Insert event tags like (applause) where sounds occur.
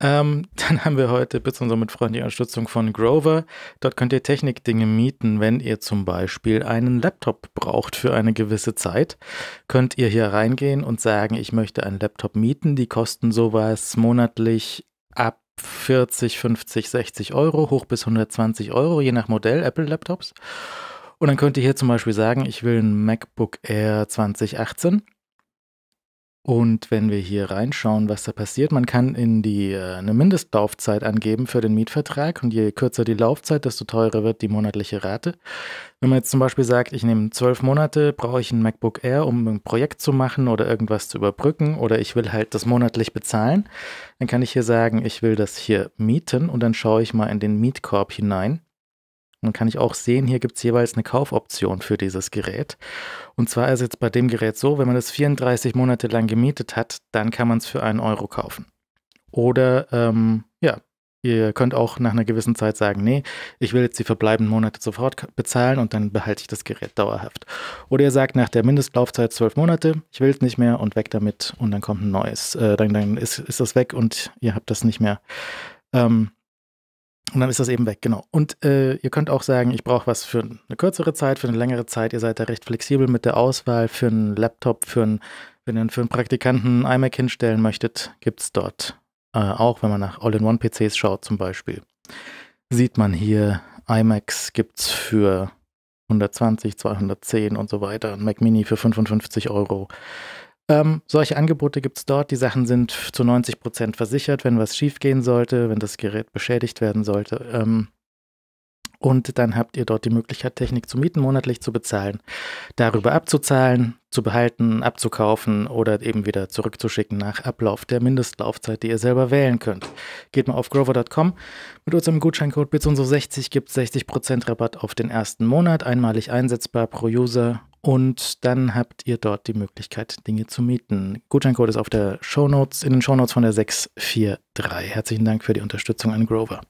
Ähm, (laughs) dann haben wir heute Bits und somit freundliche Unterstützung von Grover. Dort könnt ihr Technikdinge mieten, wenn ihr zum Beispiel einen Laptop braucht für eine gewisse Zeit. Könnt ihr hier reingehen und sagen, ich möchte einen Laptop mieten. Die kosten sowas monatlich ab 40, 50, 60 Euro, hoch bis 120 Euro, je nach Modell Apple Laptops. Und dann könnt ihr hier zum Beispiel sagen, ich will einen MacBook Air 2018 und wenn wir hier reinschauen, was da passiert, man kann in die äh, eine Mindestlaufzeit angeben für den Mietvertrag und je kürzer die Laufzeit, desto teurer wird die monatliche Rate. Wenn man jetzt zum Beispiel sagt, ich nehme zwölf Monate, brauche ich ein MacBook Air, um ein Projekt zu machen oder irgendwas zu überbrücken oder ich will halt das monatlich bezahlen, dann kann ich hier sagen, ich will das hier mieten und dann schaue ich mal in den Mietkorb hinein dann kann ich auch sehen, hier gibt es jeweils eine Kaufoption für dieses Gerät. Und zwar ist jetzt bei dem Gerät so, wenn man das 34 Monate lang gemietet hat, dann kann man es für einen Euro kaufen. Oder ähm, ja, ihr könnt auch nach einer gewissen Zeit sagen, nee, ich will jetzt die verbleibenden Monate sofort bezahlen und dann behalte ich das Gerät dauerhaft. Oder ihr sagt nach der Mindestlaufzeit zwölf Monate, ich will es nicht mehr und weg damit und dann kommt ein neues. Äh, dann, dann ist, ist das weg und ihr habt das nicht mehr. Ähm, und dann ist das eben weg, genau. Und äh, ihr könnt auch sagen, ich brauche was für eine kürzere Zeit, für eine längere Zeit. Ihr seid da recht flexibel mit der Auswahl für einen Laptop, für einen, wenn ihr für einen Praktikanten ein iMac hinstellen möchtet, gibt es dort. Äh, auch wenn man nach All-in-One-PCs schaut zum Beispiel, sieht man hier, iMacs gibt es für 120, 210 und so weiter, ein Mac Mini für 55 Euro. Ähm, solche Angebote gibt es dort. Die Sachen sind zu 90 Prozent versichert, wenn was schiefgehen sollte, wenn das Gerät beschädigt werden sollte. Ähm, und dann habt ihr dort die Möglichkeit, Technik zu mieten, monatlich zu bezahlen, darüber abzuzahlen, zu behalten, abzukaufen oder eben wieder zurückzuschicken nach Ablauf der Mindestlaufzeit, die ihr selber wählen könnt. Geht mal auf grover.com. Mit unserem Gutscheincode bitsunso 60 gibt es 60% Rabatt auf den ersten Monat, einmalig einsetzbar pro User und dann habt ihr dort die Möglichkeit, Dinge zu mieten. Gutscheincode ist auf der Shownotes, in den Shownotes von der 643. Herzlichen Dank für die Unterstützung an Grover.